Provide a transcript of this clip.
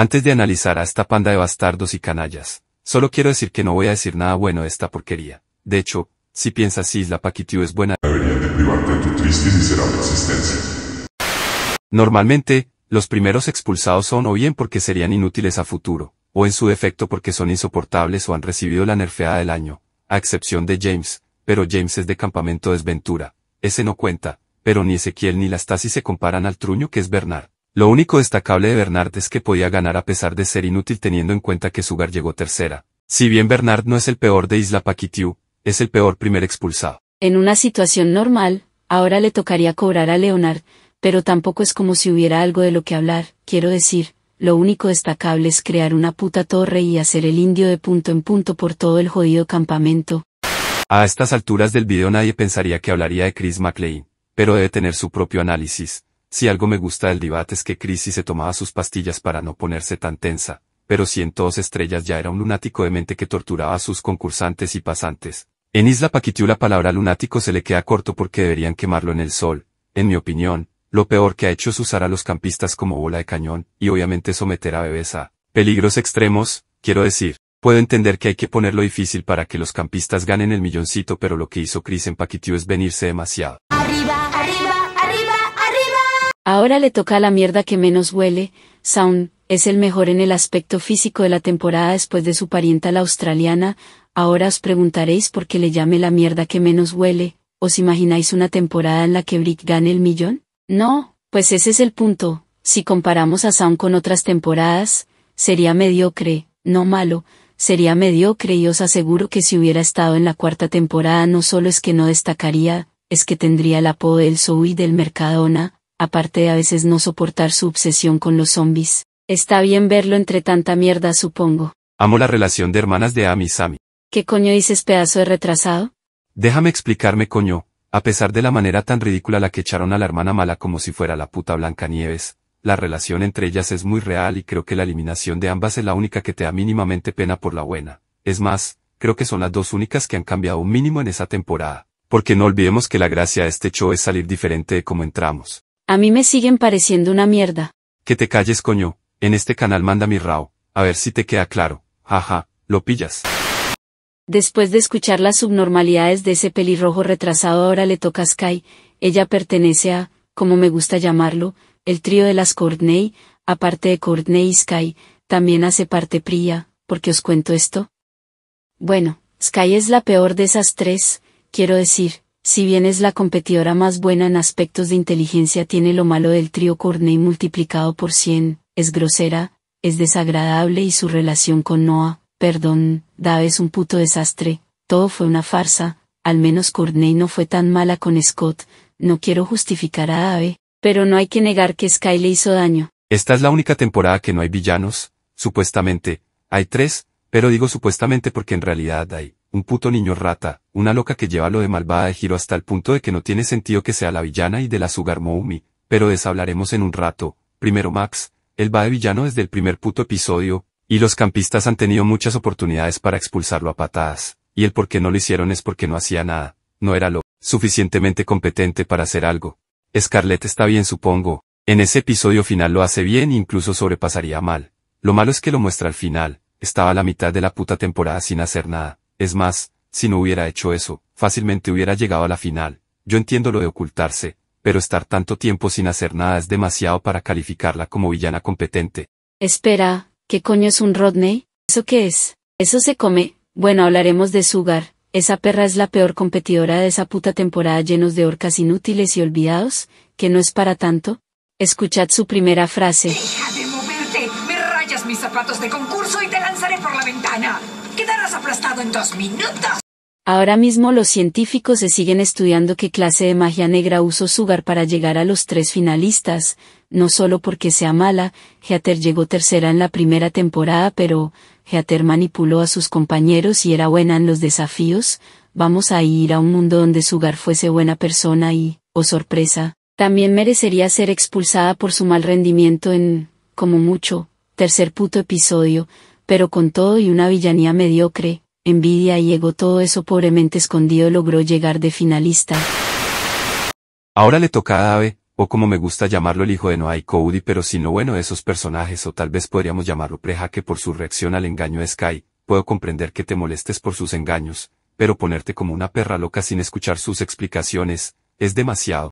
Antes de analizar a esta panda de bastardos y canallas, solo quiero decir que no voy a decir nada bueno de esta porquería. De hecho, si piensas si Isla Paquitiu es buena, de tu triste y miserable Normalmente, los primeros expulsados son o bien porque serían inútiles a futuro, o en su defecto porque son insoportables o han recibido la nerfeada del año, a excepción de James, pero James es de campamento desventura, ese no cuenta, pero ni Ezequiel ni la se comparan al truño que es Bernard. Lo único destacable de Bernard es que podía ganar a pesar de ser inútil teniendo en cuenta que Sugar llegó tercera. Si bien Bernard no es el peor de Isla Paquitiú, es el peor primer expulsado. En una situación normal, ahora le tocaría cobrar a Leonard, pero tampoco es como si hubiera algo de lo que hablar, quiero decir, lo único destacable es crear una puta torre y hacer el indio de punto en punto por todo el jodido campamento. A estas alturas del video nadie pensaría que hablaría de Chris McLean, pero debe tener su propio análisis. Si algo me gusta del debate es que y se tomaba sus pastillas para no ponerse tan tensa, pero si en todos estrellas ya era un lunático de mente que torturaba a sus concursantes y pasantes. En Isla Paquitiu la palabra lunático se le queda corto porque deberían quemarlo en el sol, en mi opinión, lo peor que ha hecho es usar a los campistas como bola de cañón, y obviamente someter a bebés a peligros extremos, quiero decir. Puedo entender que hay que ponerlo difícil para que los campistas ganen el milloncito, pero lo que hizo Chris en Paquitiu es venirse demasiado. Arriba. Ahora le toca la mierda que menos huele, Sound, es el mejor en el aspecto físico de la temporada después de su parienta la australiana, ahora os preguntaréis por qué le llame la mierda que menos huele, ¿os imagináis una temporada en la que Brick gane el millón? No, pues ese es el punto, si comparamos a Sound con otras temporadas, sería mediocre, no malo, sería mediocre y os aseguro que si hubiera estado en la cuarta temporada no solo es que no destacaría, es que tendría el apodo del y del Mercadona, aparte de a veces no soportar su obsesión con los zombies. Está bien verlo entre tanta mierda, supongo. Amo la relación de hermanas de Ami Sami. ¿Qué coño dices, pedazo de retrasado? Déjame explicarme, coño. A pesar de la manera tan ridícula la que echaron a la hermana mala como si fuera la puta Blancanieves, la relación entre ellas es muy real y creo que la eliminación de ambas es la única que te da mínimamente pena por la buena. Es más, creo que son las dos únicas que han cambiado un mínimo en esa temporada. Porque no olvidemos que la gracia de este show es salir diferente de como entramos. A mí me siguen pareciendo una mierda. Que te calles, coño. En este canal manda mi rao. A ver si te queda claro. Jaja, lo pillas. Después de escuchar las subnormalidades de ese pelirrojo retrasado ahora le toca a Sky, ella pertenece a, como me gusta llamarlo, el trío de las Courtney, aparte de Courtney y Sky, también hace parte Priya, porque os cuento esto. Bueno, Sky es la peor de esas tres, quiero decir, si bien es la competidora más buena en aspectos de inteligencia tiene lo malo del trío Courtney multiplicado por 100, es grosera, es desagradable y su relación con Noah, perdón, Dave es un puto desastre, todo fue una farsa, al menos Courtney no fue tan mala con Scott, no quiero justificar a Dave, pero no hay que negar que Sky le hizo daño. Esta es la única temporada que no hay villanos, supuestamente, hay tres, pero digo supuestamente porque en realidad hay un puto niño rata, una loca que lleva lo de malvada de giro hasta el punto de que no tiene sentido que sea la villana y de la Sugar Moumi, pero deshablaremos hablaremos en un rato. Primero Max, él va de villano desde el primer puto episodio, y los campistas han tenido muchas oportunidades para expulsarlo a patadas, y el por qué no lo hicieron es porque no hacía nada, no era lo suficientemente competente para hacer algo. Scarlett está bien supongo, en ese episodio final lo hace bien e incluso sobrepasaría mal. Lo malo es que lo muestra al final, estaba a la mitad de la puta temporada sin hacer nada, es más, si no hubiera hecho eso, fácilmente hubiera llegado a la final. Yo entiendo lo de ocultarse, pero estar tanto tiempo sin hacer nada es demasiado para calificarla como villana competente. Espera, ¿qué coño es un Rodney? ¿Eso qué es? Eso se come. Bueno, hablaremos de Sugar. Esa perra es la peor competidora de esa puta temporada llenos de orcas inútiles y olvidados, que no es para tanto. Escuchad su primera frase. Deja de moverte, me rayas mis zapatos de concurso y te lanzaré por la ventana. Quedarás aplastado en dos minutos. Ahora mismo los científicos se siguen estudiando qué clase de magia negra usó Sugar para llegar a los tres finalistas, no solo porque sea mala, Heather llegó tercera en la primera temporada pero, Heather manipuló a sus compañeros y era buena en los desafíos, vamos a ir a un mundo donde Sugar fuese buena persona y, oh sorpresa, también merecería ser expulsada por su mal rendimiento en, como mucho, tercer puto episodio, pero con todo y una villanía mediocre, envidia y ego todo eso pobremente escondido logró llegar de finalista. Ahora le toca a Ave, o como me gusta llamarlo el hijo de Noah y Cody pero si no bueno esos personajes o tal vez podríamos llamarlo preja que por su reacción al engaño de Sky, puedo comprender que te molestes por sus engaños, pero ponerte como una perra loca sin escuchar sus explicaciones, es demasiado.